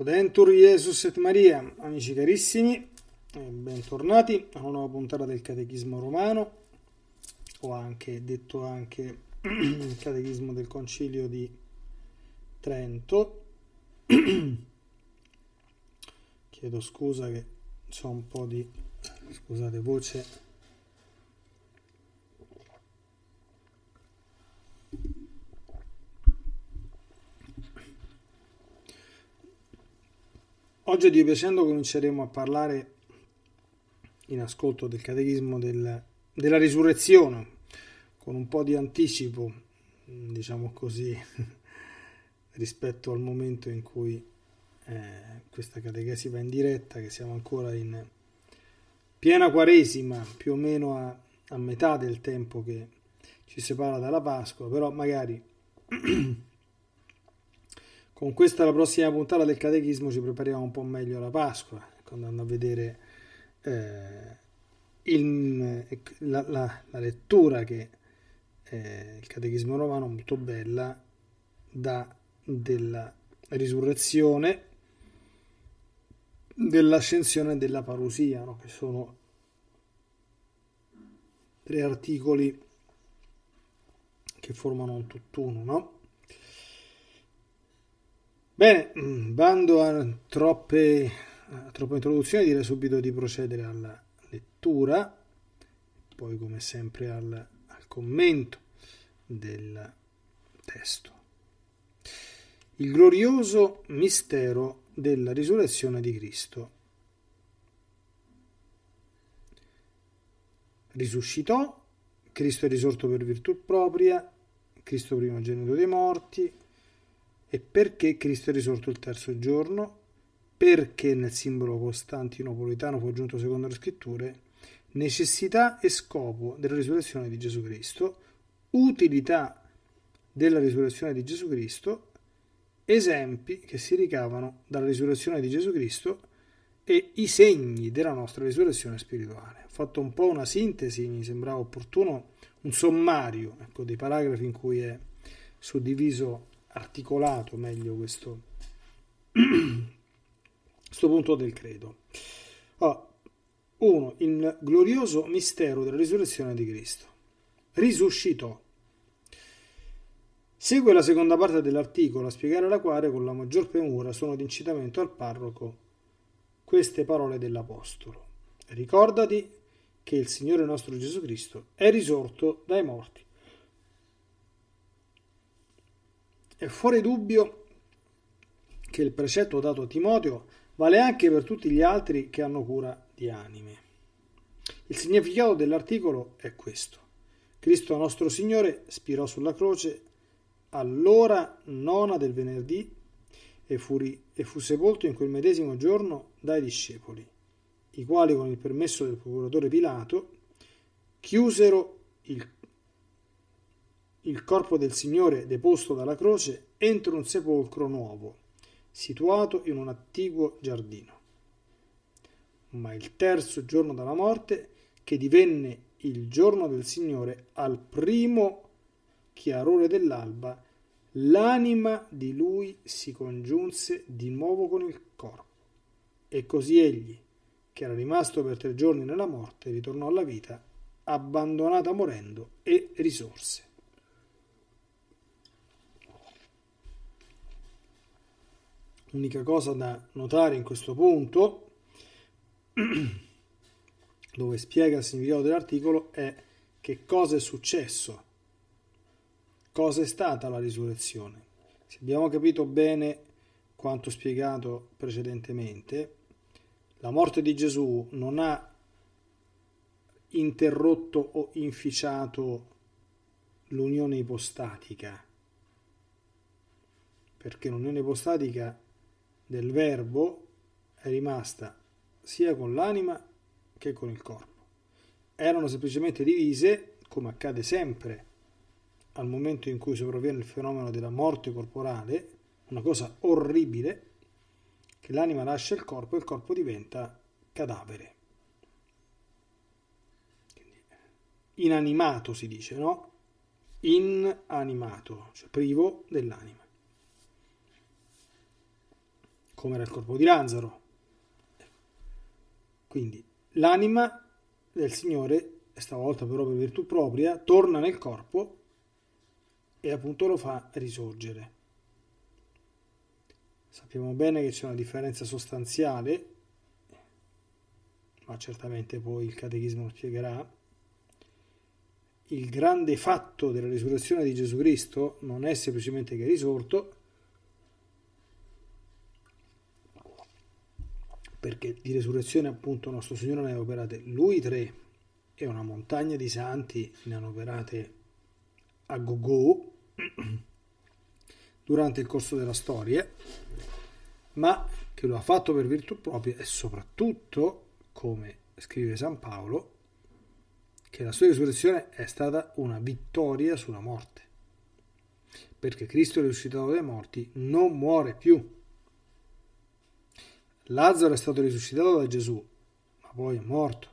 Codentur Jesus et Maria, amici carissimi, eh, bentornati a una nuova puntata del Catechismo Romano, o anche detto anche il Catechismo del Concilio di Trento. Chiedo scusa che ho un po' di scusate voce Oggi a Dio piacendo cominceremo a parlare in ascolto del catechismo del, della risurrezione, con un po' di anticipo, diciamo così, rispetto al momento in cui eh, questa catechesi va in diretta, che siamo ancora in piena quaresima, più o meno a, a metà del tempo che ci separa dalla Pasqua, però magari Con questa la prossima puntata del catechismo ci prepariamo un po' meglio alla Pasqua, ecco, andando a vedere eh, il, eh, la, la, la, lettura che eh, il catechismo romano, molto bella, dà della risurrezione, dell'ascensione e della parusia, no? che sono tre articoli che formano un tutt'uno, no? Bene, mm, bando a troppe, a troppe introduzioni, direi subito di procedere alla lettura, poi come sempre al, al commento del testo. Il glorioso mistero della risurrezione di Cristo. Risuscitò, Cristo è risorto per virtù propria, Cristo primogenito dei morti, e perché Cristo è risorto il terzo giorno? Perché nel simbolo costantinopolitano fu aggiunto secondo le scritture necessità e scopo della risurrezione di Gesù Cristo, utilità della risurrezione di Gesù Cristo, esempi che si ricavano dalla risurrezione di Gesù Cristo e i segni della nostra risurrezione spirituale. Ho fatto un po' una sintesi, mi sembrava opportuno un sommario ecco, dei paragrafi in cui è suddiviso articolato meglio questo, questo punto del credo. Allora, uno, il glorioso mistero della risurrezione di Cristo. Risuscitò. Segue la seconda parte dell'articolo a spiegare la quale con la maggior premura sono d'incitamento al parroco queste parole dell'Apostolo. Ricordati che il Signore nostro Gesù Cristo è risorto dai morti È fuori dubbio che il precetto dato a Timoteo vale anche per tutti gli altri che hanno cura di anime. Il significato dell'articolo è questo. Cristo nostro Signore spirò sulla croce all'ora nona del venerdì e fu, ri- e fu sepolto in quel medesimo giorno dai discepoli, i quali con il permesso del procuratore Pilato chiusero il il corpo del Signore deposto dalla croce entro un sepolcro nuovo, situato in un attiguo giardino. Ma il terzo giorno dalla morte, che divenne il giorno del Signore, al primo chiarore dell'alba, l'anima di lui si congiunse di nuovo con il corpo. E così egli, che era rimasto per tre giorni nella morte, ritornò alla vita, abbandonata morendo, e risorse. L'unica cosa da notare in questo punto, dove spiega il significato dell'articolo, è che cosa è successo, cosa è stata la risurrezione. Se abbiamo capito bene quanto spiegato precedentemente, la morte di Gesù non ha interrotto o inficiato l'unione ipostatica, perché l'unione ipostatica del verbo è rimasta sia con l'anima che con il corpo. Erano semplicemente divise, come accade sempre al momento in cui sopravviene il fenomeno della morte corporale, una cosa orribile, che l'anima lascia il corpo e il corpo diventa cadavere. inanimato si dice, no? Inanimato, cioè privo dell'anima come era il corpo di Lazzaro. Quindi l'anima del Signore, stavolta però per virtù propria, torna nel corpo e appunto lo fa risorgere. Sappiamo bene che c'è una differenza sostanziale, ma certamente poi il Catechismo lo spiegherà. Il grande fatto della risurrezione di Gesù Cristo non è semplicemente che è risorto, perché di resurrezione appunto nostro Signore ne ha operate lui tre e una montagna di santi ne hanno operate a gogo durante il corso della storia, ma che lo ha fatto per virtù propria e soprattutto, come scrive San Paolo, che la sua risurrezione è stata una vittoria sulla morte, perché Cristo risuscitato dai morti non muore più Lazzaro è stato risuscitato da Gesù, ma poi è morto.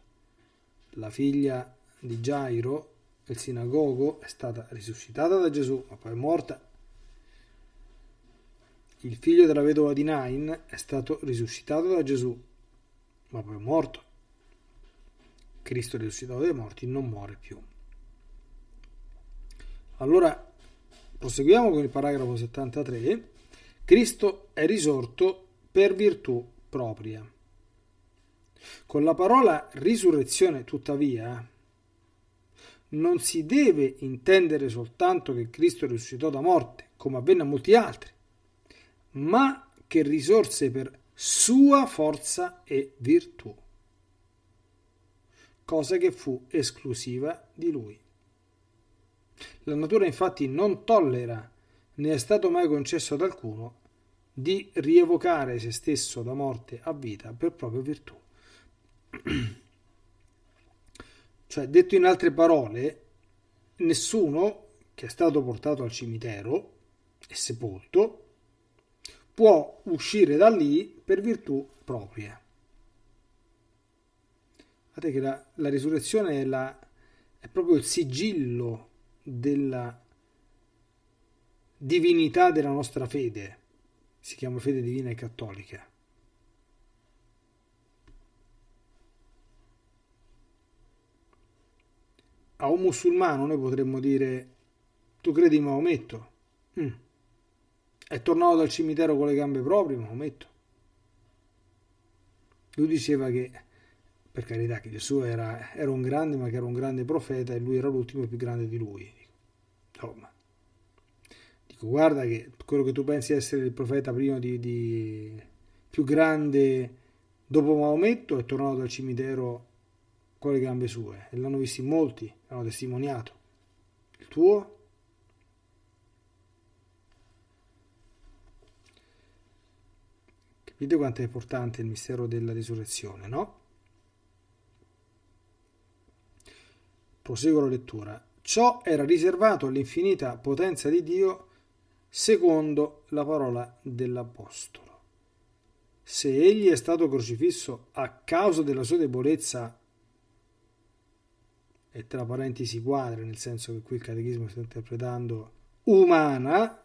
La figlia di Gairo, il sinagogo, è stata risuscitata da Gesù, ma poi è morta. Il figlio della vedova di Nain è stato risuscitato da Gesù, ma poi è morto. Cristo risuscitato dai morti non muore più. Allora, proseguiamo con il paragrafo 73. Cristo è risorto per virtù propria. Con la parola risurrezione, tuttavia, non si deve intendere soltanto che Cristo risuscitò da morte, come avvenne a molti altri, ma che risorse per sua forza e virtù, cosa che fu esclusiva di lui. La natura infatti non tollera, né è stato mai concesso ad alcuno, di rievocare se stesso da morte a vita per proprio virtù. cioè, detto in altre parole, nessuno che è stato portato al cimitero e sepolto può uscire da lì per virtù propria. Guardate che la, la risurrezione è, la, è proprio il sigillo della divinità della nostra fede si chiama fede divina e cattolica. A un musulmano noi potremmo dire tu credi in Maometto? Mm. È tornato dal cimitero con le gambe proprie Maometto. Lui diceva che, per carità, che Gesù era, era un grande, ma che era un grande profeta e lui era l'ultimo e più grande di lui. Insomma, dico ecco, guarda che quello che tu pensi essere il profeta primo di, di più grande dopo Maometto è tornato dal cimitero con le gambe sue e l'hanno visto in molti, l'hanno testimoniato. Il tuo? Capite quanto è importante il mistero della risurrezione, no? Proseguo la lettura. Ciò era riservato all'infinita potenza di Dio secondo la parola dell'Apostolo. Se egli è stato crocifisso a causa della sua debolezza, e tra parentesi quadra, nel senso che qui il catechismo sta interpretando umana,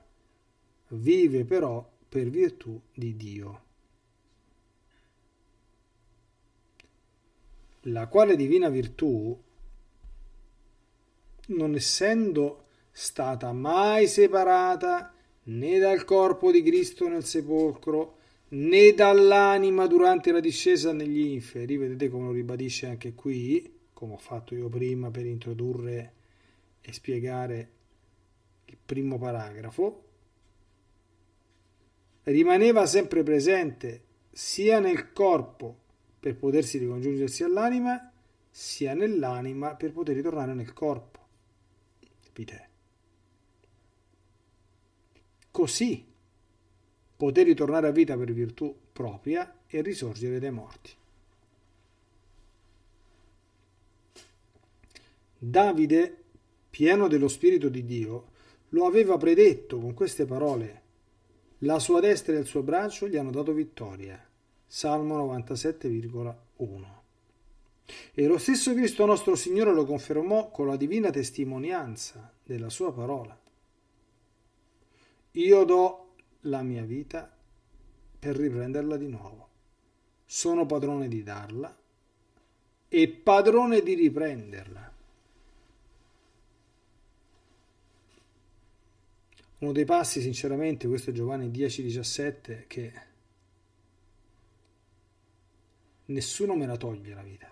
vive però per virtù di Dio. La quale divina virtù, non essendo stata mai separata né dal corpo di Cristo nel sepolcro, né dall'anima durante la discesa negli inferi. Vedete come lo ribadisce anche qui, come ho fatto io prima per introdurre e spiegare il primo paragrafo. Rimaneva sempre presente sia nel corpo per potersi ricongiungersi all'anima, sia nell'anima per poter ritornare nel corpo. Capite? Così poté ritornare a vita per virtù propria e risorgere dai morti. Davide, pieno dello Spirito di Dio, lo aveva predetto con queste parole. La sua destra e il suo braccio gli hanno dato vittoria. Salmo 97,1. E lo stesso Cristo nostro Signore lo confermò con la divina testimonianza della sua parola. Io do la mia vita per riprenderla di nuovo. Sono padrone di darla e padrone di riprenderla. Uno dei passi, sinceramente, questo è Giovanni 10-17, che nessuno me la toglie la vita.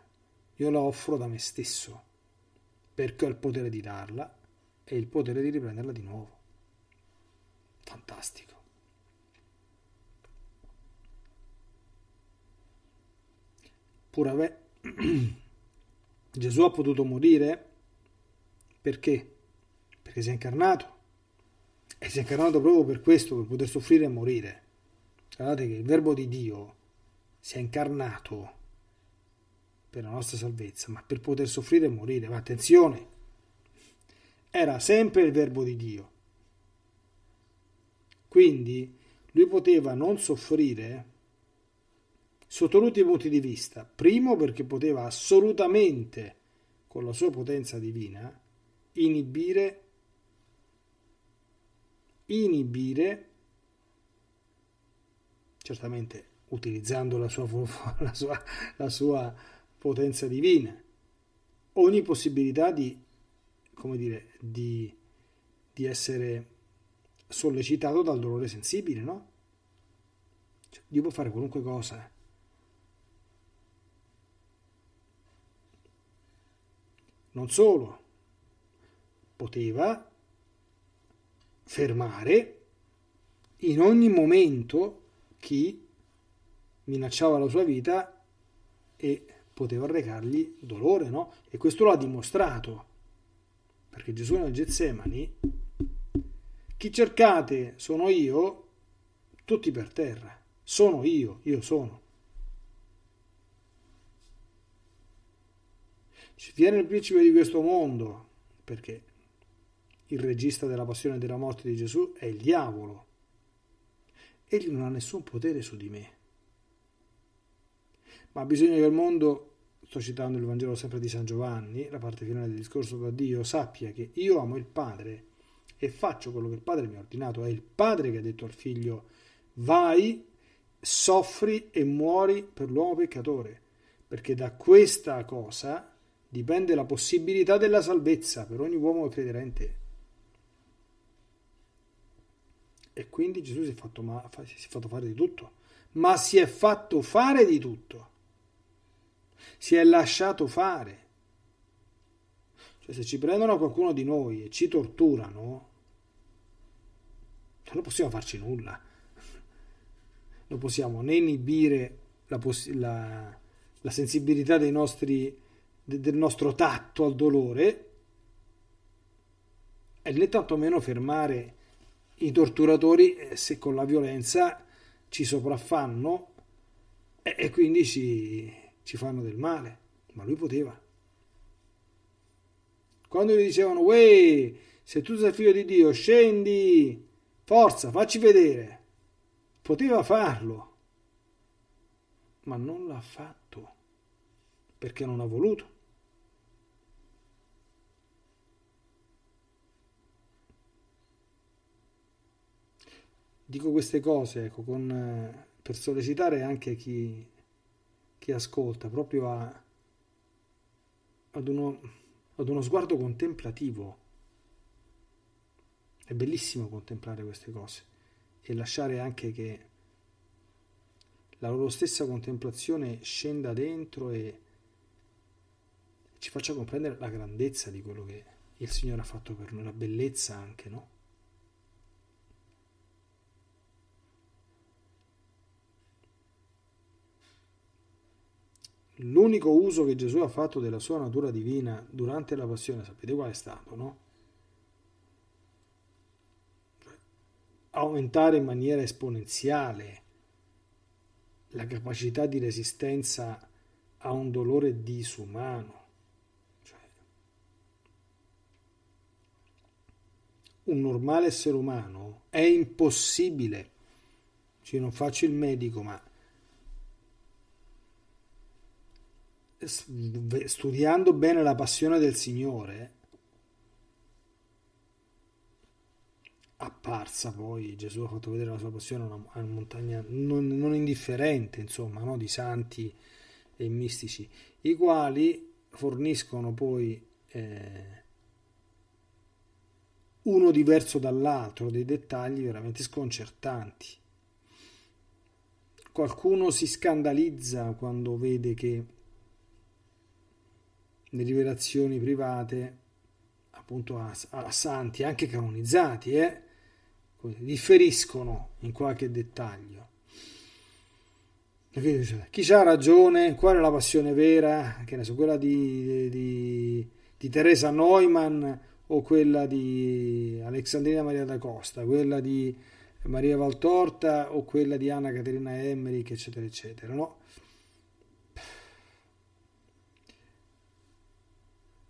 Io la offro da me stesso, perché ho il potere di darla e il potere di riprenderla di nuovo fantastico. Pur ave... Gesù ha potuto morire perché? Perché si è incarnato. E si è incarnato proprio per questo, per poter soffrire e morire. Guardate che il verbo di Dio si è incarnato per la nostra salvezza, ma per poter soffrire e morire. Ma attenzione, era sempre il verbo di Dio. Quindi lui poteva non soffrire sotto tutti i punti di vista. Primo perché poteva assolutamente, con la sua potenza divina, inibire, inibire, certamente utilizzando la sua, la sua, la sua potenza divina, ogni possibilità di, come dire, di, di essere sollecitato dal dolore sensibile, no? Cioè, Dio può fare qualunque cosa. Eh. Non solo, poteva fermare in ogni momento chi minacciava la sua vita e poteva recargli dolore, no? E questo lo ha dimostrato, perché Gesù nel Getsemani chi cercate sono io, tutti per terra. Sono io, io sono. Ci tiene il principe di questo mondo, perché il regista della passione e della morte di Gesù è il diavolo. Egli non ha nessun potere su di me. Ma bisogna che il mondo, sto citando il Vangelo sempre di San Giovanni, la parte finale del discorso da Dio, sappia che io amo il Padre e faccio quello che il padre mi ha ordinato. È il padre che ha detto al figlio, vai, soffri e muori per l'uomo peccatore, perché da questa cosa dipende la possibilità della salvezza per ogni uomo credente. E quindi Gesù si è fatto, ma- si è fatto fare di tutto, ma si è fatto fare di tutto. Si è lasciato fare cioè, se ci prendono qualcuno di noi e ci torturano, non possiamo farci nulla. Non possiamo né inibire la, poss- la, la sensibilità nostri, de- del nostro tatto al dolore, e né tantomeno fermare i torturatori eh, se con la violenza ci sopraffanno e, e quindi ci, ci fanno del male. Ma lui poteva. Quando gli dicevano, Uè, se tu sei figlio di Dio, scendi Forza, facci vedere. Poteva farlo, ma non l'ha fatto perché non ha voluto. Dico queste cose ecco, con, eh, per sollecitare anche chi, chi ascolta, proprio a, ad, uno, ad uno sguardo contemplativo è bellissimo contemplare queste cose e lasciare anche che la loro stessa contemplazione scenda dentro e ci faccia comprendere la grandezza di quello che il Signore ha fatto per noi, la bellezza anche, no? L'unico uso che Gesù ha fatto della sua natura divina durante la passione, sapete qual è stato, no? aumentare in maniera esponenziale la capacità di resistenza a un dolore disumano. Cioè, un normale essere umano è impossibile. Cioè, non faccio il medico, ma studiando bene la passione del Signore, apparsa poi Gesù ha fatto vedere la sua passione a una, una, montagna non, non indifferente insomma no? di santi e mistici i quali forniscono poi eh, uno diverso dall'altro dei dettagli veramente sconcertanti qualcuno si scandalizza quando vede che le rivelazioni private appunto a, a santi anche canonizzati eh, differiscono in qualche dettaglio. Cioè, chi ha ragione? Qual è la passione vera? Che ne so, quella di, di, di Teresa Neumann o quella di Alexandrina Maria da Costa, quella di Maria Valtorta o quella di Anna Caterina Emmerich, eccetera, eccetera, no?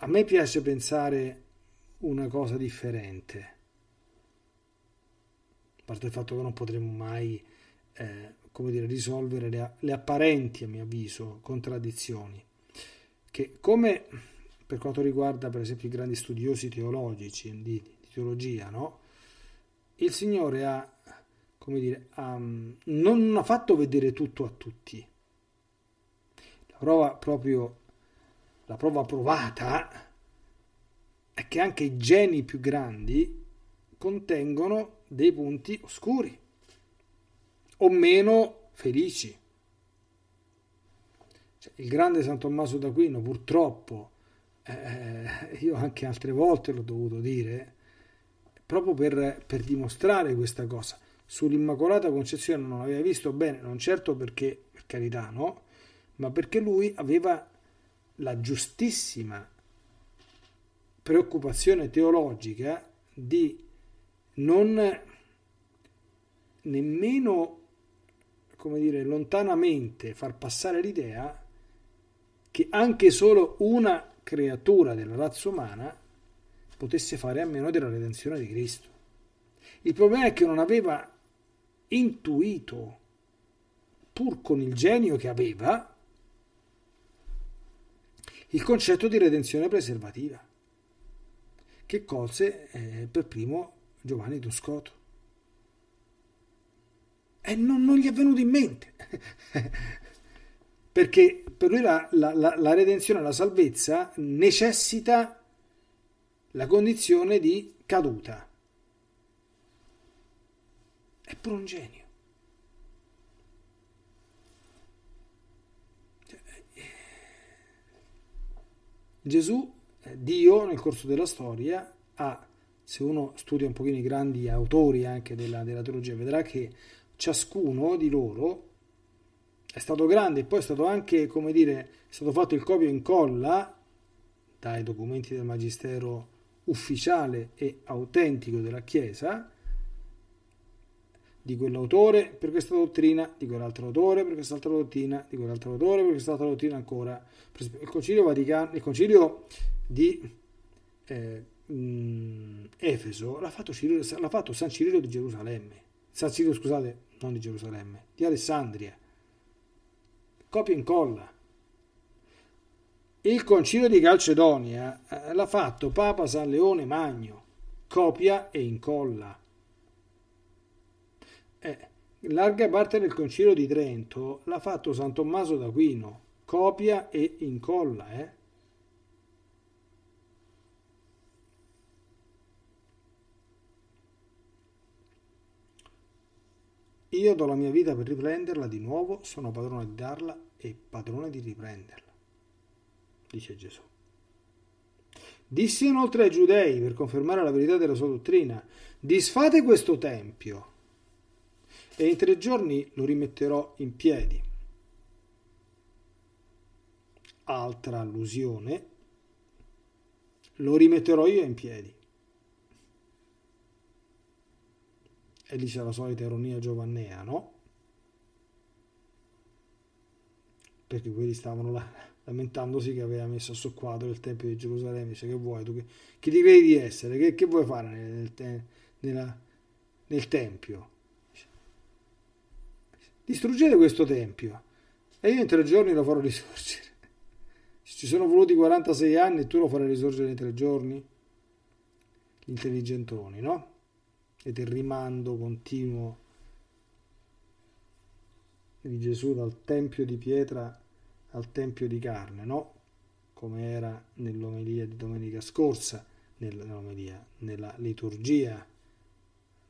A me piace pensare una cosa differente parte il fatto che non potremo mai eh, come dire, risolvere le, le apparenti, a mio avviso, contraddizioni, che come per quanto riguarda per esempio i grandi studiosi teologici di, di teologia, no? il Signore ha, come dire, ha, non ha fatto vedere tutto a tutti. La prova proprio, la prova provata è che anche i geni più grandi contengono dei punti oscuri o meno felici. Cioè, il grande San Tommaso d'Aquino, purtroppo, eh, io anche altre volte l'ho dovuto dire, proprio per, per dimostrare questa cosa. Sull'Immacolata Concezione non aveva visto bene, non certo perché, per carità, no, ma perché lui aveva la giustissima preoccupazione teologica di non nemmeno come dire lontanamente far passare l'idea che anche solo una creatura della razza umana potesse fare a meno della redenzione di Cristo. Il problema è che non aveva intuito, pur con il genio che aveva, il concetto di redenzione preservativa, che colse eh, per primo Giovanni Duscoto. E eh, non, non gli è venuto in mente. Perché per lui la, la, la, la redenzione, la salvezza necessita la condizione di caduta. È pure un genio. Cioè, eh, Gesù, eh, Dio nel corso della storia, ha se uno studia un pochino i grandi autori anche della, della teologia, vedrà che ciascuno di loro è stato grande e poi è stato anche, come dire, è stato fatto il copio e incolla dai documenti del magistero ufficiale e autentico della Chiesa, di quell'autore per questa dottrina, di quell'altro autore per quest'altra dottrina, di quell'altro autore per quest'altra dottrina ancora. Il Concilio, Vaticano, il concilio di eh, mh, mm, Efeso l'ha fatto, l'ha fatto, San Cirillo di Gerusalemme, San Cirillo scusate, non di Gerusalemme, di Alessandria, copia e incolla. Il concilio di Calcedonia eh, l'ha fatto Papa San Leone Magno, copia e incolla. Eh, larga parte del concilio di Trento l'ha fatto San Tommaso d'Aquino, copia e incolla, eh. Io do la mia vita per riprenderla di nuovo, sono padrone di darla e padrone di riprenderla, dice Gesù. Disse inoltre ai giudei, per confermare la verità della sua dottrina, disfate questo tempio e in tre giorni lo rimetterò in piedi. Altra allusione, lo rimetterò io in piedi. E lì c'è la solita ironia giovannea, no? Perché quelli stavano là, lamentandosi che aveva messo a soqquadro il Tempio di Gerusalemme. Dice, che vuoi tu? Che, chi ti credi di essere? Che, che vuoi fare nel, nel, te, nella, nel Tempio? Distruggete questo Tempio e io in tre giorni lo farò risorgere. Ci sono voluti 46 anni e tu lo farai risorgere in tre giorni? Gli intelligentoni, no? e del rimando continuo di Gesù dal tempio di pietra al tempio di carne, no? Come era nell'omelia di domenica scorsa, nell'omelia, nella liturgia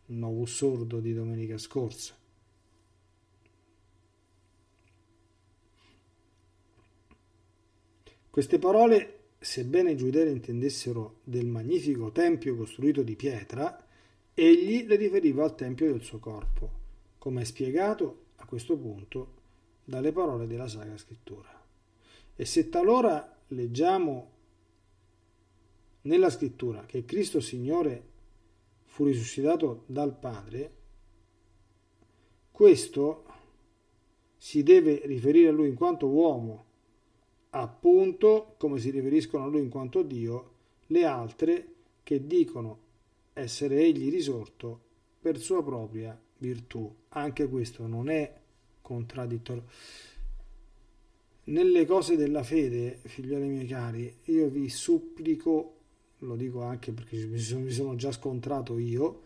nuovo Sordo di domenica scorsa. Queste parole, sebbene i giudei intendessero del magnifico tempio costruito di pietra, Egli le riferiva al tempio del suo corpo, come è spiegato a questo punto dalle parole della Sacra Scrittura. E se talora leggiamo nella Scrittura che Cristo Signore fu risuscitato dal Padre, questo si deve riferire a lui in quanto uomo, appunto come si riferiscono a lui in quanto Dio le altre che dicono essere egli risorto per sua propria virtù. Anche questo non è contraddittorio. Nelle cose della fede, figlioli miei cari, io vi supplico, lo dico anche perché mi sono già scontrato io,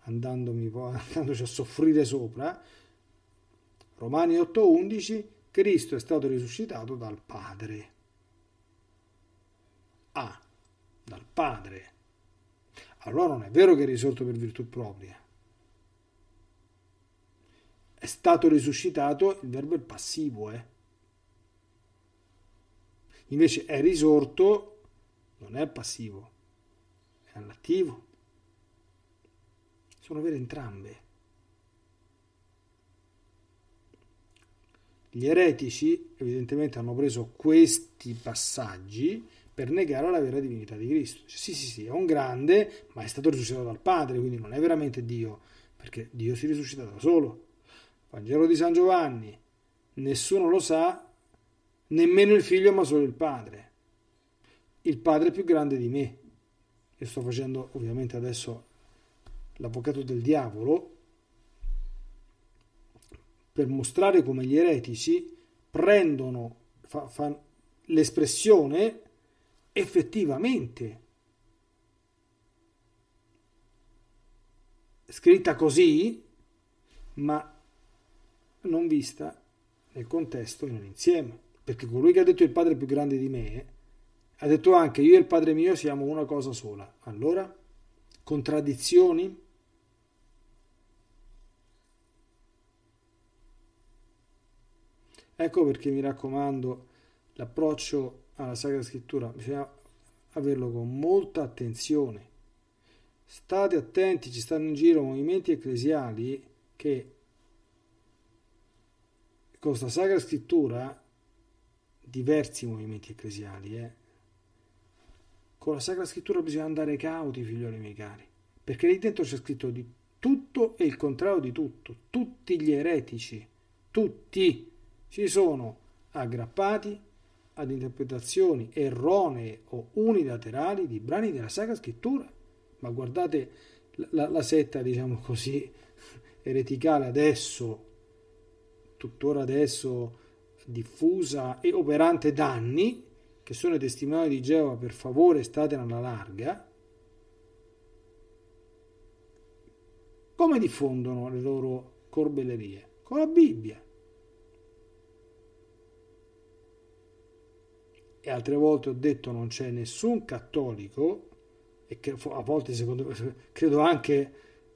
andandomi, andandoci a soffrire sopra, Romani 8:11, Cristo è stato risuscitato dal Padre. A. Ah, dal Padre allora non è vero che è risorto per virtù propria. È stato risuscitato, il verbo è passivo, eh. Invece è risorto, non è passivo, è all'attivo. Sono vere entrambe. Gli eretici evidentemente hanno preso questi passaggi per negare la vera divinità di Cristo. Cioè, sì, sì, sì, è un grande, ma è stato risuscitato dal Padre, quindi non è veramente Dio, perché Dio si risuscita da solo. Vangelo di San Giovanni, nessuno lo sa, nemmeno il figlio, ma solo il Padre. Il Padre è più grande di me. Io sto facendo ovviamente adesso l'avvocato del diavolo per mostrare come gli eretici prendono fa, fa, l'espressione effettivamente. Scritta così, ma non vista nel contesto e nell'insieme, perché colui che ha detto il padre più grande di me ha detto anche io e il padre mio siamo una cosa sola. Allora, contraddizioni? Ecco perché mi raccomando l'approccio alla Sacra Scrittura bisogna averlo con molta attenzione. State attenti, ci stanno in giro movimenti ecclesiali che con la Sacra Scrittura, diversi movimenti ecclesiali, eh, con la Sacra Scrittura bisogna andare cauti, figlioli miei cari, perché lì dentro c'è scritto di tutto e il contrario di tutto, tutti gli eretici, tutti si sono aggrappati ad interpretazioni erronee o unilaterali di brani della Sacra Scrittura. Ma guardate la, la setta, diciamo così, ereticale adesso, tuttora adesso diffusa e operante da anni, che sono i testimoni di Geova, per favore statene alla larga, come diffondono le loro corbellerie? Con la Bibbia. e altre volte ho detto non c'è nessun cattolico, e che a volte secondo me credo anche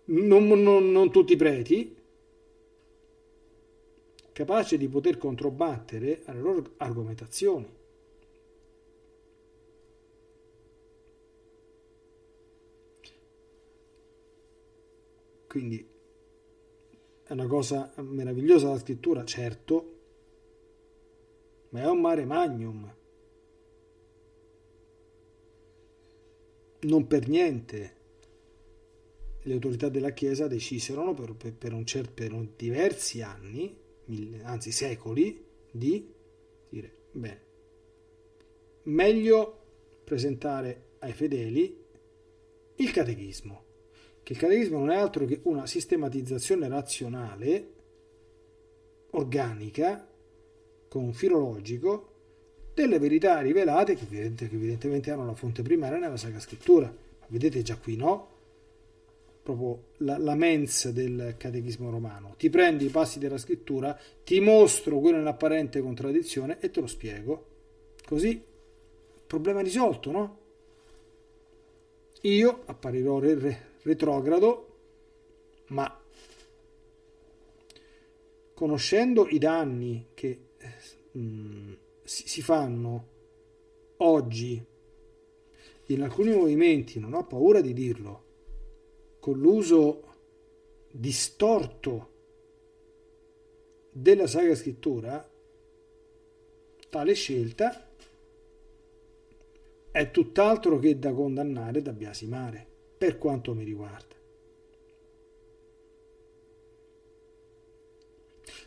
non, non, non tutti i preti, capace di poter controbattere alle loro argomentazioni. Quindi è una cosa meravigliosa la scrittura, certo, ma è un mare magnum non per niente le autorità della Chiesa decisero per, per, per, un cer- per un diversi anni, mille, anzi secoli, di dire, bene, meglio presentare ai fedeli il catechismo, che il catechismo non è altro che una sistematizzazione razionale, organica, con un filologico, delle verità rivelate che, evidentemente erano la fonte primaria nella Sacra Scrittura. Vedete già qui no? proprio la, la, mens del catechismo romano. Ti prendi i passi della scrittura, ti mostro quello in apparente contraddizione e te lo spiego. Così, problema risolto, no? Io apparirò re, re, retrogrado, ma conoscendo i danni che... Eh, mm, si fanno oggi in alcuni movimenti, non ho paura di dirlo, con l'uso distorto della Sacra Scrittura, tale scelta è tutt'altro che da condannare, da biasimare, per quanto mi riguarda.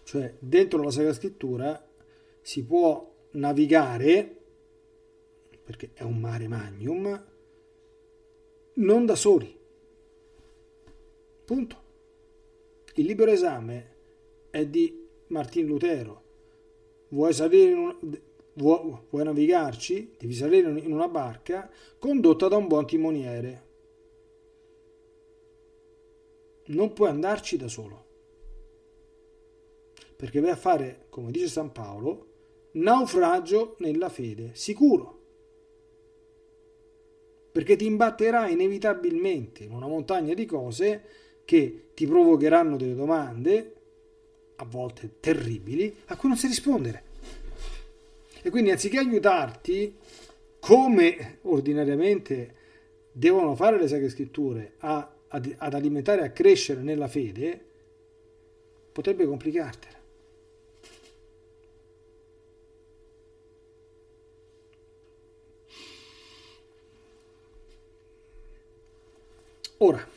Cioè, dentro la Sacra Scrittura si può navigare, perché è un mare magnum, non da soli. Punto. Il libero esame è di Martin Lutero. Vuoi, un, vuoi, vuoi navigarci? Devi salire in una barca condotta da un buon timoniere. Non puoi andarci da solo perché vai a fare, come dice San Paolo, naufragio nella fede, sicuro, perché ti imbatterà inevitabilmente in una montagna di cose che ti provocheranno delle domande, a volte terribili, a cui non sai rispondere. E quindi anziché aiutarti, come ordinariamente devono fare le sacre scritture, a, ad, ad alimentare, a crescere nella fede, potrebbe complicartela. Ora,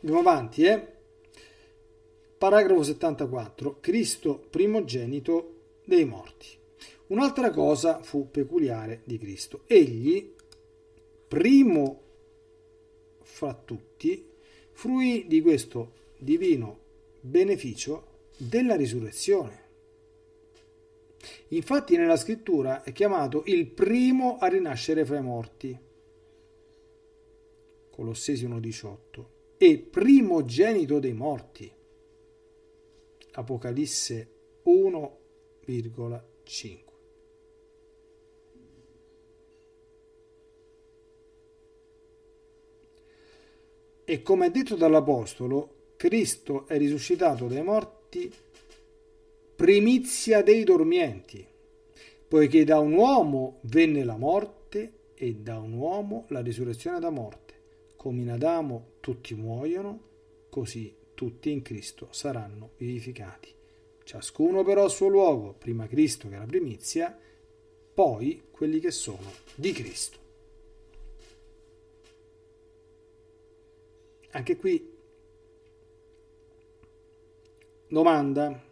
andiamo avanti, eh? Paragrafo 74. Cristo primogenito dei morti. Un'altra cosa fu peculiare di Cristo. Egli, primo fra tutti, fruì di questo divino beneficio della risurrezione. Infatti nella scrittura è chiamato il primo a rinascere fra i morti Colossesi 1,18, e primogenito dei morti, Apocalisse 1,5. E come detto dall'Apostolo, Cristo è risuscitato dai morti, primizia dei dormienti, poiché da un uomo venne la morte e da un uomo la risurrezione da morte come in Adamo tutti muoiono, così tutti in Cristo saranno vivificati. Ciascuno però al suo luogo, prima Cristo che è la primizia, poi quelli che sono di Cristo. Anche qui domanda.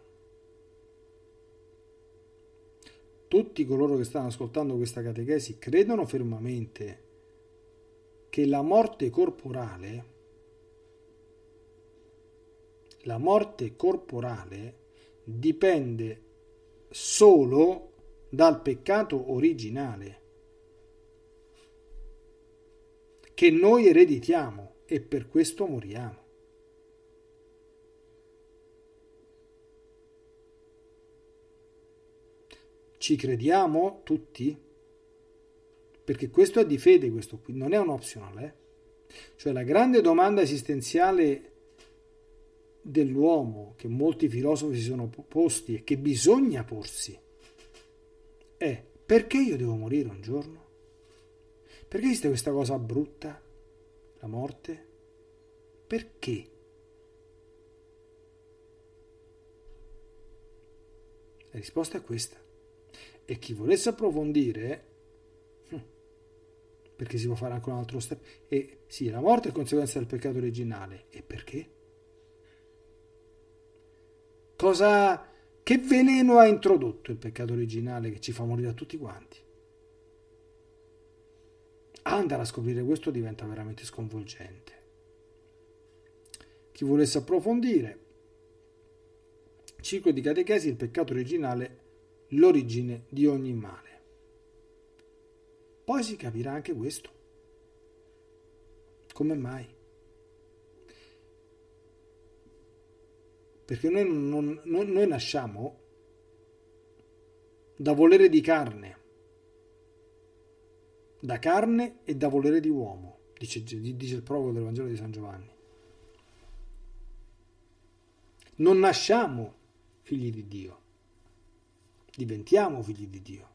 Tutti coloro che stanno ascoltando questa catechesi credono fermamente che la morte corporale, la morte corporale dipende solo dal peccato originale che noi ereditiamo e per questo moriamo. Ci crediamo tutti? perché questo è di fede, questo qui, non è un optional. Eh? Cioè la grande domanda esistenziale dell'uomo che molti filosofi si sono posti e che bisogna porsi è perché io devo morire un giorno? Perché esiste questa cosa brutta, la morte? Perché? La risposta è questa. E chi volesse approfondire perché si può fare anche un altro step. E sì, la morte è conseguenza del peccato originale. E perché? Cosa, che veleno ha introdotto il peccato originale che ci fa morire a tutti quanti? Andare a scoprire questo diventa veramente sconvolgente. Chi volesse approfondire, ciclo di catechesi, il peccato originale, l'origine di ogni male. Poi si capirà anche questo. Come mai? Perché noi, non, noi, noi nasciamo da volere di carne, da carne e da volere di uomo, dice, dice il prologo del Vangelo di San Giovanni. Non nasciamo figli di Dio, diventiamo figli di Dio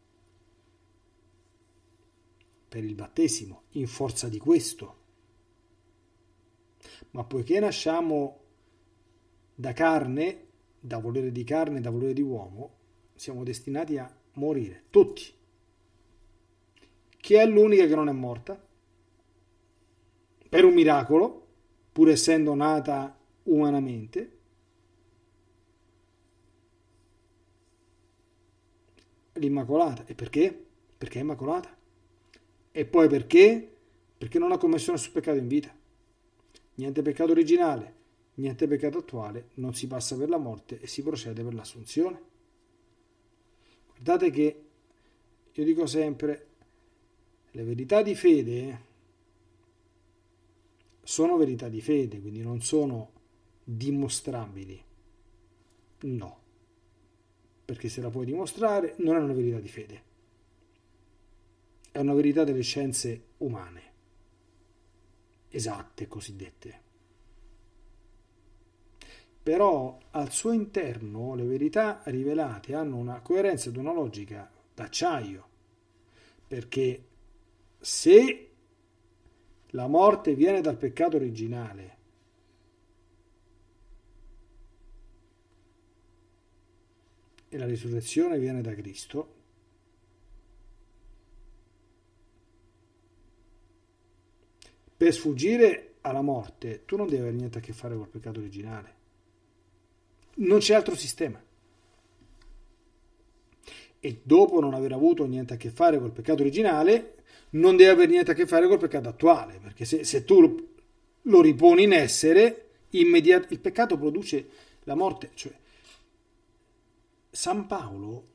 per il battesimo, in forza di questo. Ma poiché nasciamo da carne, da volere di carne, da volere di uomo, siamo destinati a morire, tutti. Chi è l'unica che non è morta? Per un miracolo, pur essendo nata umanamente, l'Immacolata. E perché? Perché è Immacolata? E poi perché? Perché non ha commesso nessun peccato in vita. Niente peccato originale, niente peccato attuale, non si passa per la morte e si procede per l'assunzione. Guardate che io dico sempre, le verità di fede sono verità di fede, quindi non sono dimostrabili. No, perché se la puoi dimostrare non è una verità di fede è una verità delle scienze umane, esatte cosiddette. Però al suo interno le verità rivelate hanno una coerenza ed una logica d'acciaio, perché se la morte viene dal peccato originale, e la risurrezione viene da Cristo, per sfuggire alla morte tu non devi avere niente a che fare col peccato originale. Non c'è altro sistema. E dopo non aver avuto niente a che fare col peccato originale, non devi avere niente a che fare col peccato attuale, perché se, se tu lo, lo, riponi in essere, immediat- il peccato produce la morte. Cioè, San Paolo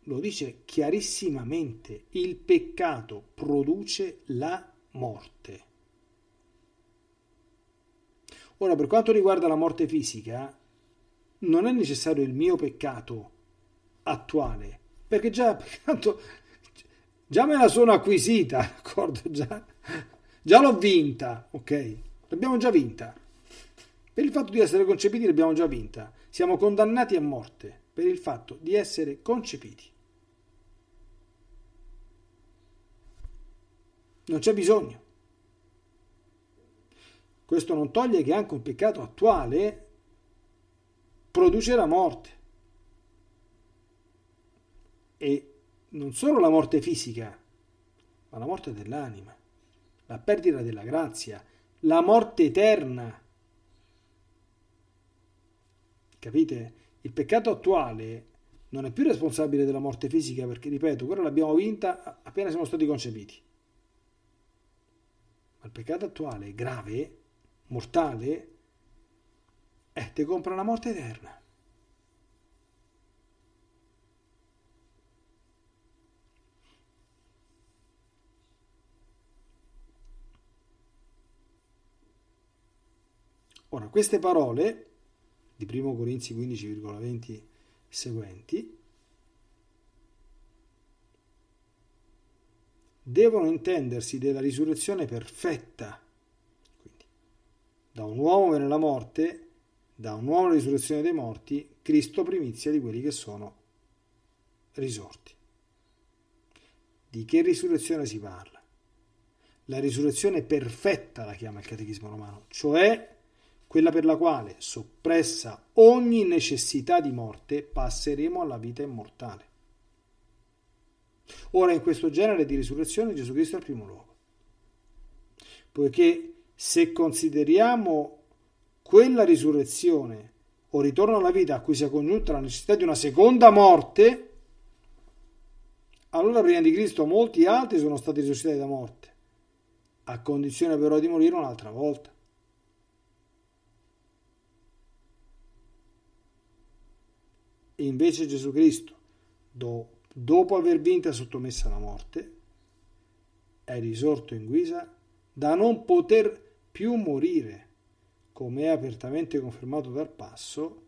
lo dice chiarissimamente, il peccato produce la morte. Ora, per quanto riguarda la morte fisica, non è necessario il mio peccato attuale, perché già, peccato, già me la sono acquisita, d'accordo? Già, già l'ho vinta, ok? L'abbiamo già vinta. Per il fatto di essere concepiti l'abbiamo già vinta. Siamo condannati a morte per il fatto di essere concepiti. Non c'è bisogno. Questo non toglie che anche un peccato attuale produce la morte. E non solo la morte fisica, ma la morte dell'anima, la perdita della grazia, la morte eterna. Capite? Il peccato attuale non è più responsabile della morte fisica perché, ripeto, quella l'abbiamo vinta appena siamo stati concepiti. Ma il peccato attuale è grave mortale, eh, ti compra la morte eterna. Ora, queste parole di 1 Corinzi 15,20 seguenti devono intendersi della risurrezione perfetta da un uomo viene la morte, da un uomo la risurrezione dei morti, Cristo primizia di quelli che sono risorti. Di che risurrezione si parla? La risurrezione perfetta la chiama il Catechismo romano, cioè quella per la quale, soppressa ogni necessità di morte, passeremo alla vita immortale. Ora, in questo genere di risurrezione, Gesù Cristo è al primo luogo, poiché se consideriamo quella risurrezione o ritorno alla vita a cui si è congiunta la necessità di una seconda morte, allora prima di Cristo molti altri sono stati risuscitati da morte, a condizione però di morire un'altra volta. Invece Gesù Cristo, do, dopo aver vinta e sottomessa la morte, è risorto in guisa da non poter più morire, come è apertamente confermato dal passo,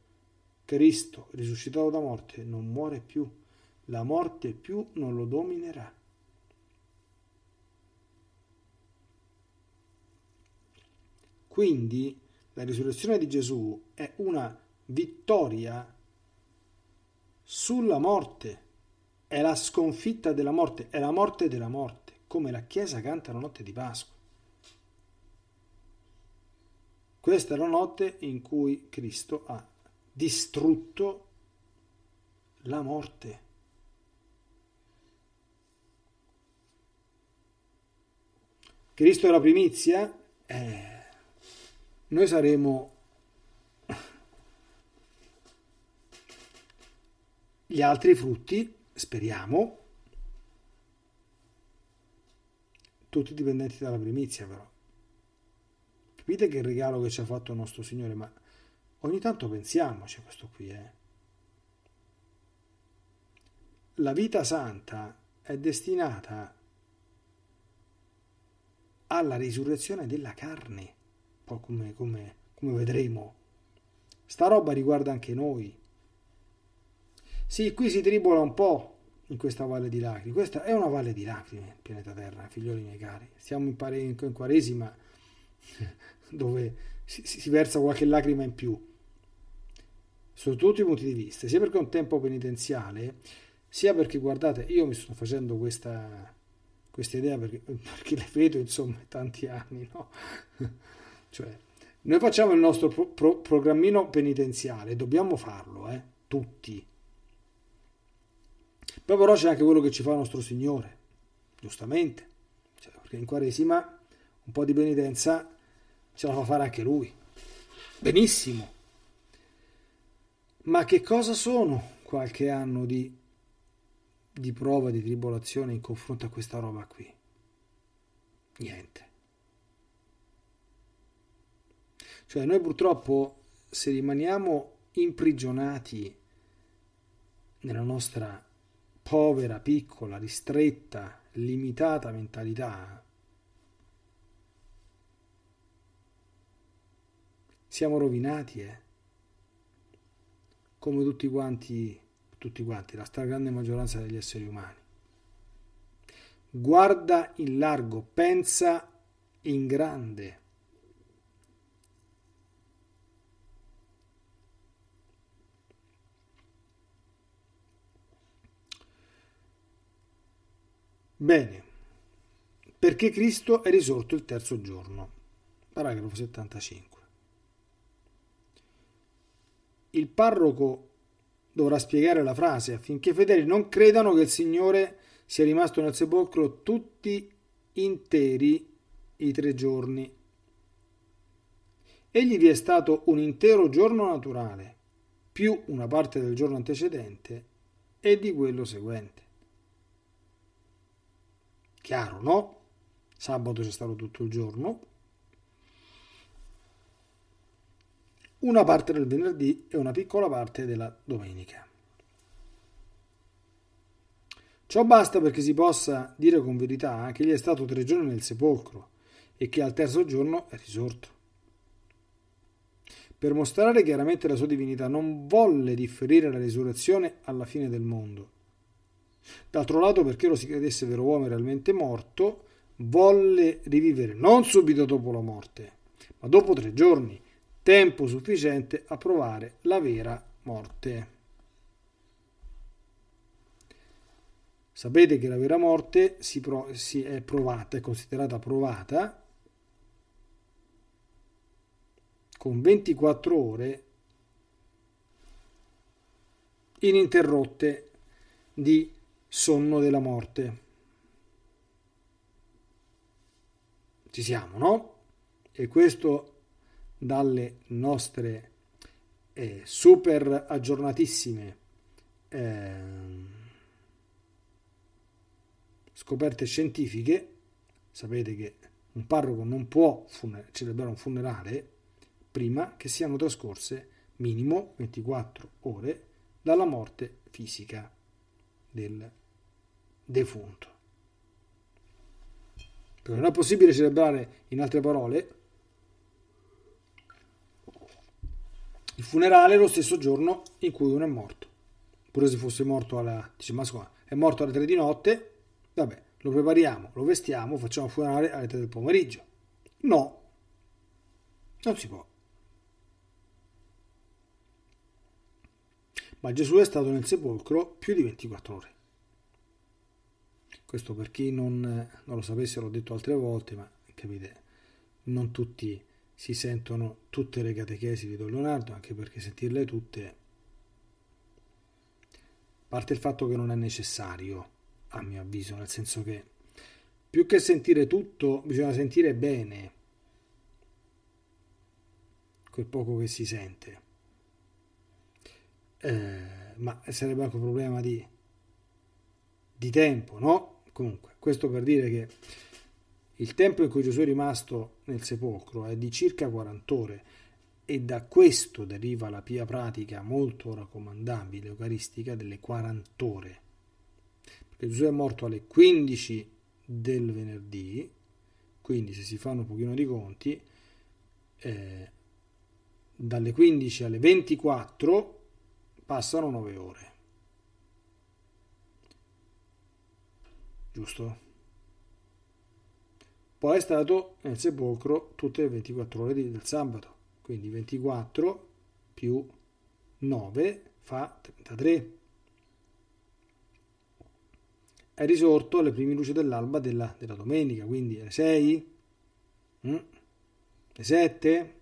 Cristo, risuscitato da morte, non muore più, la morte più non lo dominerà. Quindi la risurrezione di Gesù è una vittoria sulla morte, è la sconfitta della morte, è la morte della morte, come la Chiesa canta la notte di Pasqua. Questa è la notte in cui Cristo ha distrutto la morte. Cristo è la primizia, eh, noi saremo gli altri frutti, speriamo, tutti dipendenti dalla primizia però capite che regalo che ci ha fatto il nostro Signore, ma ogni tanto pensiamoci a questo qui, eh. La vita santa è destinata alla risurrezione della carne, poi come, come, come vedremo. Sta roba riguarda anche noi. Sì, qui si tribola un po' in questa valle di lacrime. Questa è una valle di lacrime, pianeta Terra, figlioli miei cari. Siamo in, pare- in quaresima, dove si, si versa qualche lacrima in più, sotto tutti i punti di vista, sia perché è un tempo penitenziale, sia perché, guardate, io mi sto facendo questa, questa idea perché, perché le vedo, insomma, tanti anni, no? cioè, noi facciamo il nostro pro, pro, programmino penitenziale, dobbiamo farlo, eh? tutti. Poi però c'è anche quello che ci fa il nostro Signore, giustamente, cioè, perché in Quaresima un po' di penitenza ce la fa fare anche lui. Benissimo. Ma che cosa sono qualche anno di, di prova, di tribolazione in confronto a questa roba qui? Niente. Cioè noi purtroppo se rimaniamo imprigionati nella nostra povera, piccola, ristretta, limitata mentalità, Siamo rovinati, eh. Come tutti quanti, tutti quanti, la stragrande maggioranza degli esseri umani. Guarda in largo, pensa in grande. Bene, perché Cristo è risorto il terzo giorno. Paragrafo 75 il parroco dovrà spiegare la frase affinché i fedeli non credano che il Signore sia rimasto nel sepolcro tutti interi i tre giorni. Egli vi è stato un intero giorno naturale, più una parte del giorno antecedente e di quello seguente. Chiaro, no? Sabato c'è stato tutto il giorno, una parte del venerdì e una piccola parte della domenica. Ciò basta perché si possa dire con verità che gli è stato tre giorni nel sepolcro e che al terzo giorno è risorto. Per mostrare chiaramente la sua divinità non volle differire la risurrezione alla fine del mondo. D'altro lato perché lo si credesse vero uomo realmente morto, volle rivivere non subito dopo la morte, ma dopo tre giorni, tempo sufficiente a provare la vera morte. Sapete che la vera morte si, pro- si è provata, è considerata provata con 24 ore ininterrotte di sonno della morte. Ci siamo, no? E questo dalle nostre eh, super aggiornatissime eh, scoperte scientifiche, sapete che un parroco non può celebrare un funerale prima che siano trascorse minimo 24 ore dalla morte fisica del defunto. Perché non è possibile celebrare, in altre parole, Il funerale lo stesso giorno in cui uno è morto. Pure se fosse morto alla... Dice, ma scusa, è morto alle 3 di notte, vabbè, lo prepariamo, lo vestiamo, facciamo il funerale alle 3 del pomeriggio. No, non si può. Ma Gesù è stato nel sepolcro più di 24 ore. Questo per chi non, non lo sapesse, l'ho detto altre volte, ma capite, non tutti si sentono tutte le catechesi di Don Leonardo, anche perché sentirle tutte parte il fatto che non è necessario, a mio avviso, nel senso che più che sentire tutto, bisogna sentire bene quel poco che si sente. Eh, ma sarebbe anche un problema di, di tempo, no? Comunque, questo per dire che il tempo in cui Gesù è rimasto nel sepolcro è di circa 40 ore e da questo deriva la pia pratica molto raccomandabile eucaristica delle 40 ore. Perché Gesù è morto alle 15 del venerdì, quindi se si fanno un pochino di conti, eh, dalle 15 alle 24 passano 9 ore. Giusto? Poi è stato nel sepolcro tutte le 24 ore del sabato, quindi 24 più 9 fa 33. È risorto alle prime luci dell'alba della, della domenica, quindi alle 6, mm? alle 7,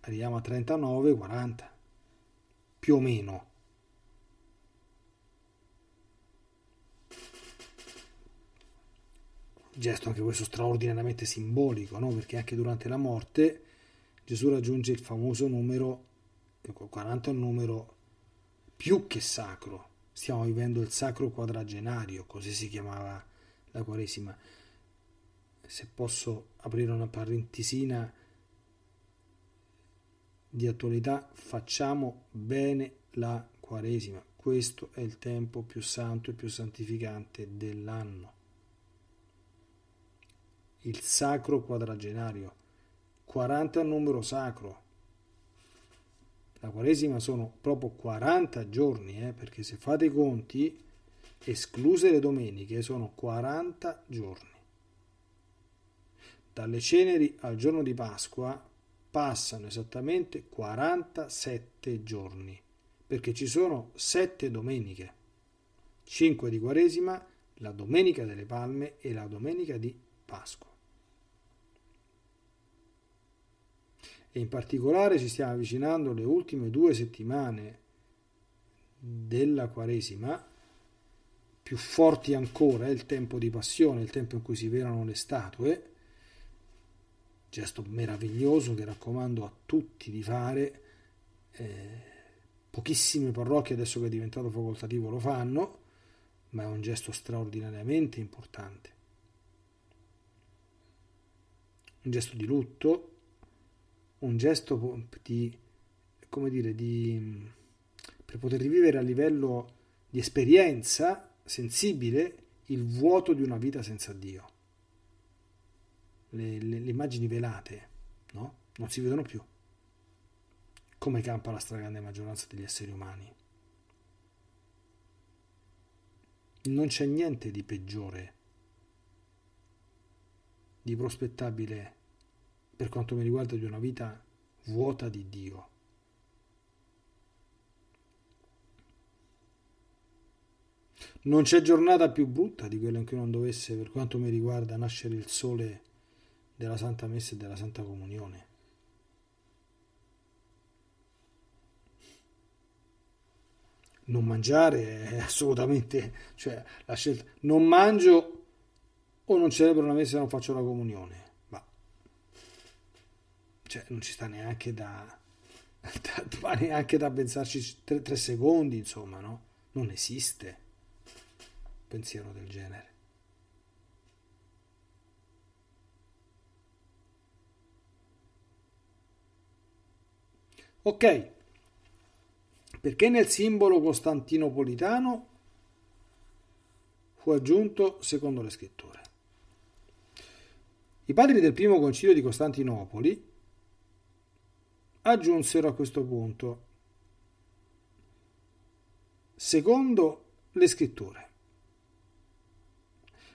arriviamo a 39, 40, più o meno. gesto anche questo straordinariamente simbolico, no? perché anche durante la morte Gesù raggiunge il famoso numero, 40 ecco, è un numero più che sacro, stiamo vivendo il sacro quadragenario, così si chiamava la Quaresima. Se posso aprire una parentesina di attualità, facciamo bene la Quaresima, questo è il tempo più santo e più santificante dell'anno il sacro quadragenario, 40 è un numero sacro. La quaresima sono proprio 40 giorni, eh, perché se fate i conti, escluse le domeniche, sono 40 giorni. Dalle ceneri al giorno di Pasqua passano esattamente 47 giorni, perché ci sono 7 domeniche, 5 di Quaresima, la Domenica delle Palme e la Domenica di Pasqua. E in particolare ci stiamo avvicinando alle ultime due settimane della Quaresima, più forti ancora è il tempo di passione, il tempo in cui si verano le statue, gesto meraviglioso che raccomando a tutti di fare, eh, pochissime parrocchie adesso che è diventato facoltativo lo fanno, ma è un gesto straordinariamente importante. un gesto di lutto, un gesto di, come dire, di, per poter rivivere a livello di esperienza sensibile il vuoto di una vita senza Dio. Le, le, le immagini velate, no? Non si vedono più. Come campa la stragrande maggioranza degli esseri umani. Non c'è niente di peggiore, di prospettabile per quanto mi riguarda, di una vita vuota di Dio. Non c'è giornata più brutta di quella in cui non dovesse, per quanto mi riguarda, nascere il sole della Santa Messa e della Santa Comunione. Non mangiare è assolutamente, cioè la scelta, non mangio o non celebro la messa e non faccio la comunione cioè, non ci sta neanche da, da neanche da pensarci tre, tre secondi, insomma, no? Non esiste un pensiero del genere. Ok, perché nel simbolo costantinopolitano fu aggiunto secondo le scritture. I padri del primo concilio di Costantinopoli aggiunsero a questo punto. Secondo le scritture.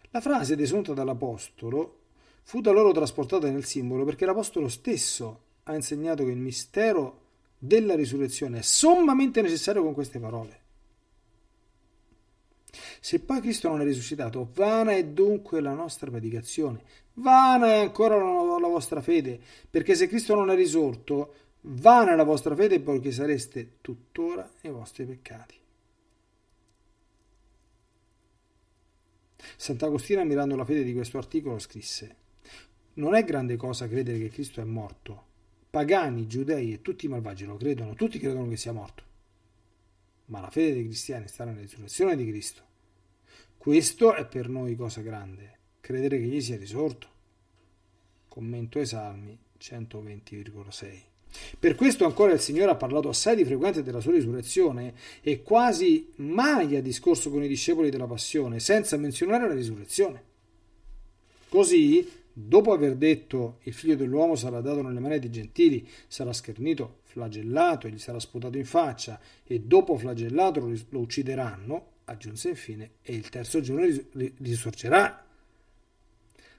La frase desunta dall'Apostolo fu da loro trasportata nel simbolo perché l'Apostolo stesso ha insegnato che il mistero della risurrezione è sommamente necessario con queste parole. Se poi Cristo non è risuscitato, vana è dunque la nostra predicazione, vana è ancora la vostra fede, perché se Cristo non è risorto, Vana la vostra fede poiché sareste tuttora nei vostri peccati. Sant'Agostino, ammirando la fede di questo articolo, scrisse Non è grande cosa credere che Cristo è morto. Pagani, giudei e tutti i malvagi lo credono, tutti credono che sia morto. Ma la fede dei cristiani sta nella risurrezione di Cristo. Questo è per noi cosa grande, credere che egli sia risorto. Commento ai Salmi 120,6. Per questo ancora il Signore ha parlato assai di frequente della sua risurrezione e quasi mai ha discorso con i discepoli della passione senza menzionare la risurrezione. Così, dopo aver detto il figlio dell'uomo sarà dato nelle mani dei gentili, sarà schernito, flagellato e gli sarà sputato in faccia e dopo flagellato lo uccideranno, aggiunse infine, e il terzo giorno risorgerà.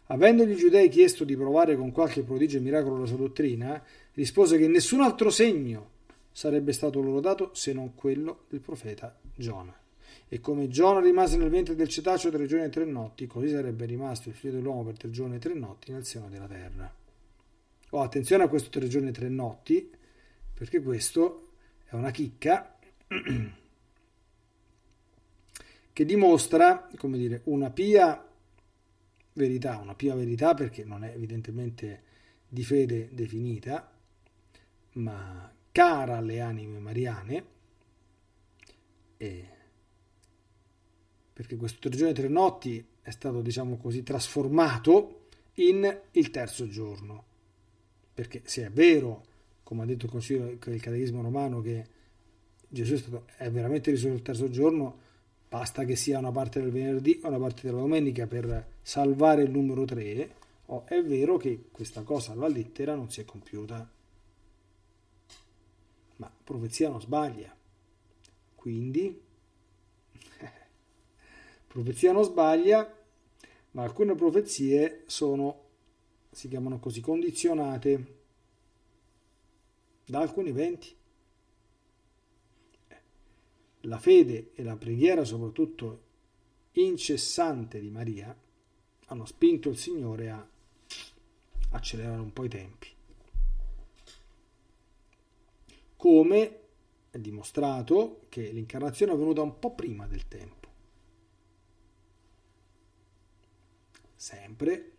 Avendo gli giudei chiesto di provare con qualche prodigio e miracolo la sua dottrina, rispose che nessun altro segno sarebbe stato loro dato se non quello del profeta Giona. E come Giona rimase nel ventre del cetaceo tre giorni e tre notti, così sarebbe rimasto il figlio dell'uomo per tre giorni e tre notti nel seno della terra. Oh, attenzione a questo tre giorni e tre notti, perché questo è una chicca che dimostra, come dire, una pia verità, una pia verità perché non è evidentemente di fede definita, ma cara alle anime mariane, perché questo tre giorni e tre notti è stato, diciamo così, trasformato in il terzo giorno. Perché se è vero, come ha detto il Consiglio del Catechismo Romano, che Gesù è, stato, è veramente risorto il terzo giorno, basta che sia una parte del venerdì o una parte della domenica per salvare il numero 3, oh, è vero che questa cosa alla lettera non si è compiuta ma profezia non sbaglia. Quindi, profezia non sbaglia, ma alcune profezie sono, si chiamano così, condizionate da alcuni eventi. Eh, la fede e la preghiera, soprattutto incessante di Maria, hanno spinto il Signore a accelerare un po' i tempi. come è dimostrato che l'incarnazione è avvenuta un po' prima del tempo. Sempre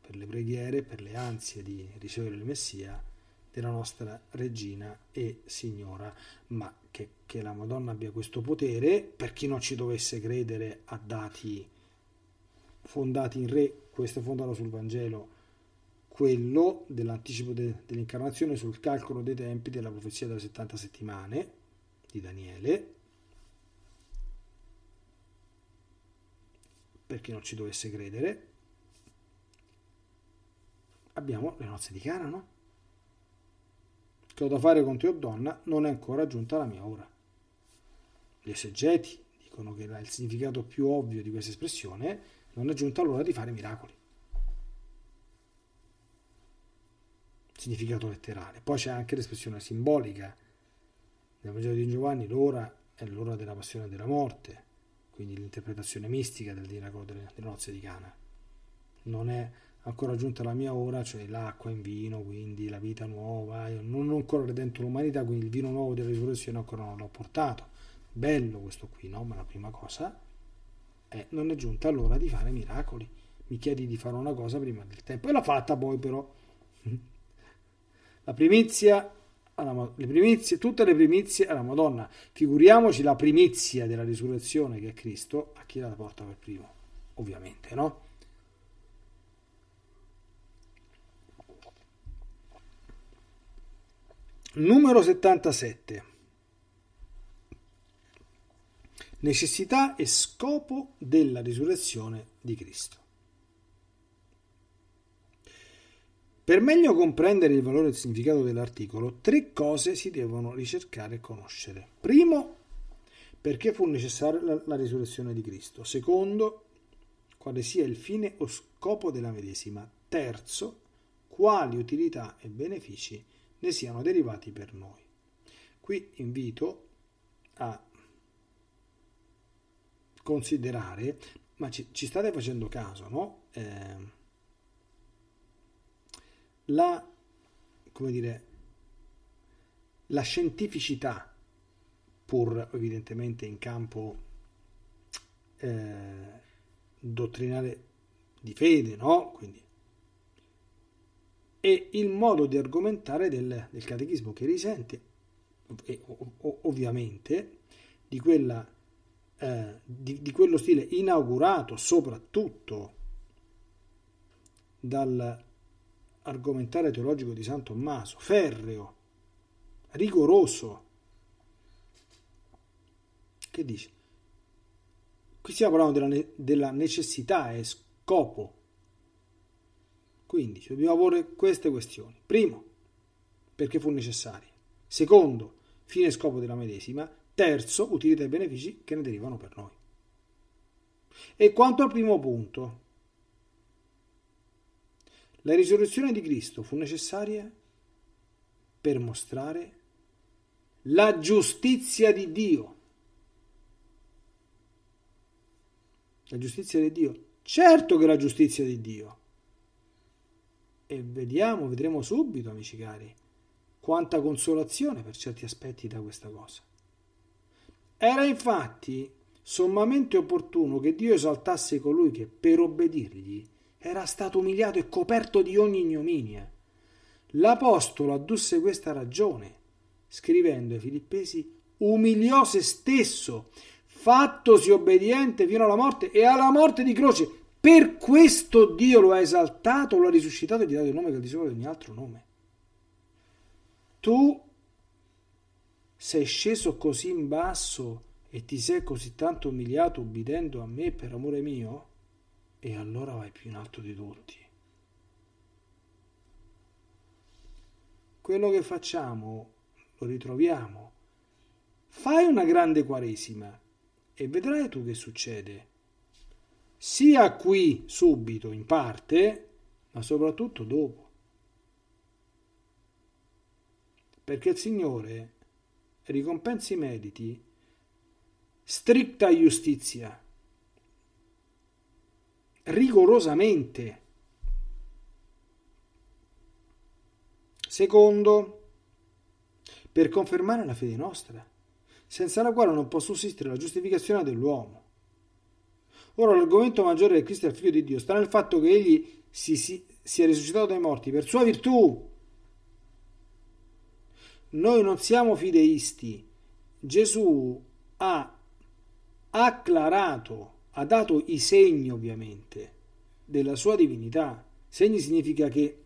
per le preghiere, per le ansie di ricevere il Messia della nostra regina e signora, ma che, che la Madonna abbia questo potere, per chi non ci dovesse credere a dati fondati in re, questo fondano sul Vangelo quello dell'anticipo de, dell'incarnazione sul calcolo dei tempi della profezia delle 70 settimane di Daniele, Per chi non ci dovesse credere. Abbiamo le nozze di Cana, no? Che ho da fare con te o donna, non è ancora giunta la mia ora. Gli esegeti dicono che il significato più ovvio di questa espressione non è giunta l'ora di fare miracoli. significato letterale. Poi c'è anche l'espressione simbolica. Nel Vangelo di Giovanni l'ora è l'ora della passione e della morte, quindi l'interpretazione mistica del miracolo delle, delle nozze di Cana. Non è ancora giunta la mia ora, cioè l'acqua in vino, quindi la vita nuova, io non ho ancora redento l'umanità, quindi il vino nuovo della risurrezione ancora non l'ho portato. Bello questo qui, no? Ma la prima cosa è non è giunta l'ora di fare miracoli. Mi chiedi di fare una cosa prima del tempo e l'ha fatta poi però. La primizia alla, le primizie, tutte le primizie alla Madonna. Figuriamoci la primizia della risurrezione che è Cristo, a chi la porta per primo, ovviamente, no? Numero 77. Necessità e scopo della risurrezione di Cristo. Per meglio comprendere il valore e il significato dell'articolo, tre cose si devono ricercare e conoscere. Primo, perché fu necessaria la, la risurrezione di Cristo. Secondo, quale sia il fine o scopo della medesima. Terzo, quali utilità e benefici ne siano derivati per noi. Qui invito a considerare, ma ci, ci state facendo caso, no? Eh, la, dire, la scientificità, pur evidentemente in campo eh, dottrinale di fede, no? Quindi, e il modo di argomentare del, del catechismo che risente, ov- ovviamente, di, quella, eh, di, di quello stile inaugurato soprattutto dal argomentare teologico di San Tommaso, ferreo, rigoroso. Che dice? Qui stiamo parlando della, ne- della necessità e scopo. Quindi dobbiamo porre queste questioni. Primo, perché fu necessaria. Secondo, fine e scopo della medesima. Terzo, utilità e benefici che ne derivano per noi. E quanto al primo punto, la risurrezione di Cristo fu necessaria per mostrare la giustizia di Dio. La giustizia di Dio. Certo che la giustizia di Dio. E vediamo, vedremo subito, amici cari, quanta consolazione per certi aspetti da questa cosa. Era infatti sommamente opportuno che Dio esaltasse colui che per obbedirgli era stato umiliato e coperto di ogni ignominia. L'Apostolo addusse questa ragione, scrivendo ai Filippesi, umiliò se stesso, fattosi obbediente fino alla morte e alla morte di croce. Per questo Dio lo ha esaltato, lo ha risuscitato e gli ha dato il nome che è di sopra di ogni altro nome. Tu sei sceso così in basso e ti sei così tanto umiliato ubbidendo a me per amore mio? e allora vai più in alto di tutti. Quello che facciamo lo ritroviamo. Fai una grande quaresima e vedrai tu che succede. Sia qui subito in parte, ma soprattutto dopo. Perché il Signore ricompensa i mediti stricta giustizia rigorosamente. Secondo, per confermare la fede nostra, senza la quale non può sussistere la giustificazione dell'uomo. Ora l'argomento maggiore del Cristo è il Figlio di Dio sta nel fatto che egli si, si, sia risuscitato dai morti per sua virtù. Noi non siamo fideisti. Gesù ha acclarato ha dato i segni ovviamente della sua divinità. Segni significa che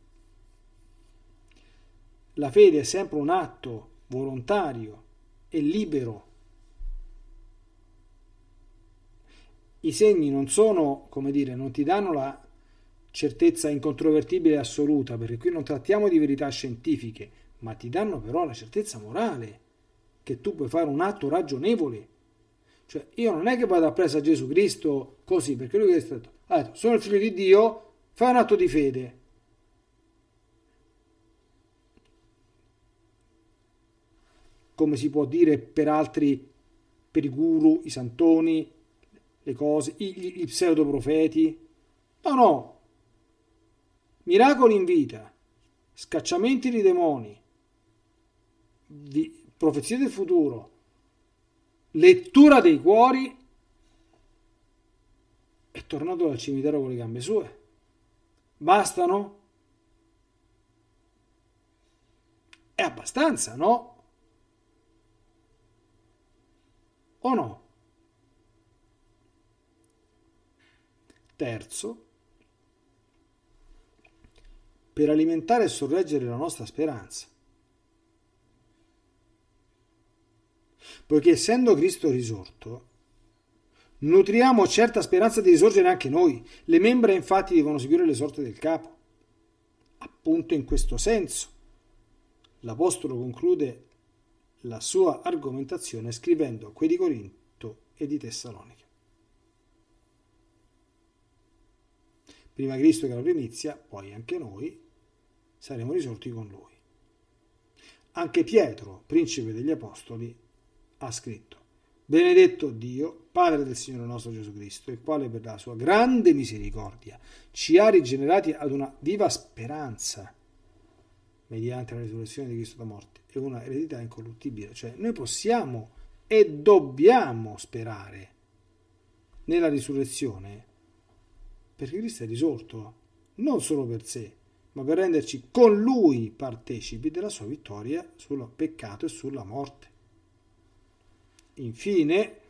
la fede è sempre un atto volontario e libero. I segni non sono, come dire, non ti danno la certezza incontrovertibile e assoluta, perché qui non trattiamo di verità scientifiche, ma ti danno però la certezza morale che tu puoi fare un atto ragionevole cioè, io non è che vado appresso a Gesù Cristo così, perché lui è stato, ha detto, sono il figlio di Dio, fai un atto di fede. Come si può dire per altri, per i guru, i santoni, le cose, gli, gli pseudoprofeti. No, no. Miracoli in vita, scacciamenti di demoni, di profezie del futuro, lettura dei cuori, è tornato dal cimitero con le gambe sue. Bastano? È abbastanza, no? O no? Terzo, per alimentare e sorreggere la nostra speranza poiché essendo Cristo risorto, nutriamo certa speranza di risorgere anche noi. Le membra infatti devono seguire le sorte del capo. Appunto in questo senso, l'Apostolo conclude la sua argomentazione scrivendo a quelli di Corinto e di Tessalonica. Prima Cristo che la primizia, poi anche noi saremo risorti con lui. Anche Pietro, principe degli Apostoli, ha scritto, benedetto Dio, Padre del Signore nostro Gesù Cristo, il quale per la sua grande misericordia ci ha rigenerati ad una viva speranza mediante la risurrezione di Cristo da morte e una eredità incorruttibile. Cioè noi possiamo e dobbiamo sperare nella risurrezione perché Cristo è risorto non solo per sé, ma per renderci con Lui partecipi della sua vittoria sul peccato e sulla morte infine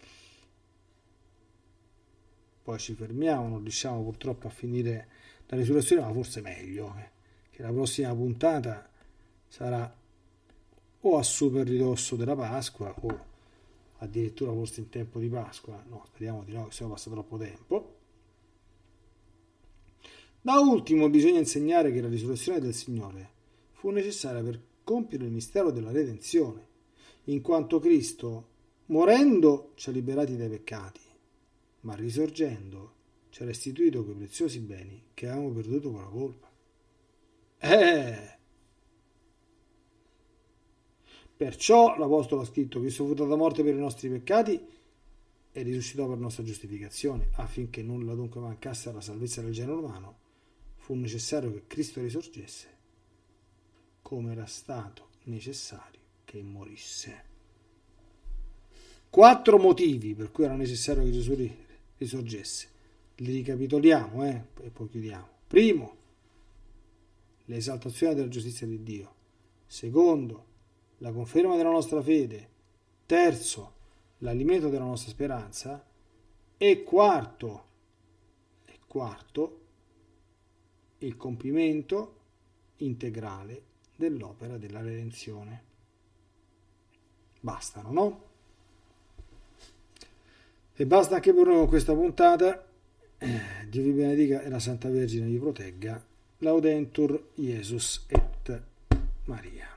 poi ci fermiamo non riusciamo purtroppo a finire la risurrezione ma forse meglio eh, che la prossima puntata sarà o a super ridosso della Pasqua o addirittura forse in tempo di Pasqua no speriamo di no che sennò passa troppo tempo da ultimo bisogna insegnare che la risurrezione del Signore fu necessaria per compiere il mistero della redenzione in quanto Cristo Morendo ci ha liberati dai peccati, ma risorgendo ci ha restituito quei preziosi beni che avevamo perduto con la colpa. Eh! Perciò l'Apostolo ha scritto: Cristo fu dato a morte per i nostri peccati e risuscitò per nostra giustificazione, affinché nulla dunque mancasse alla salvezza del genere umano, fu necessario che Cristo risorgesse, come era stato necessario che morisse quattro motivi per cui era necessario che Gesù risorgesse. Li ricapitoliamo eh, e poi chiudiamo. Primo, l'esaltazione della giustizia di Dio. Secondo, la conferma della nostra fede. Terzo, l'alimento della nostra speranza. E quarto, e quarto il compimento integrale dell'opera della redenzione. Bastano, no? E basta anche per noi con questa puntata. Dio vi benedica e la Santa Vergine vi protegga. Laudentur Jesus et Maria.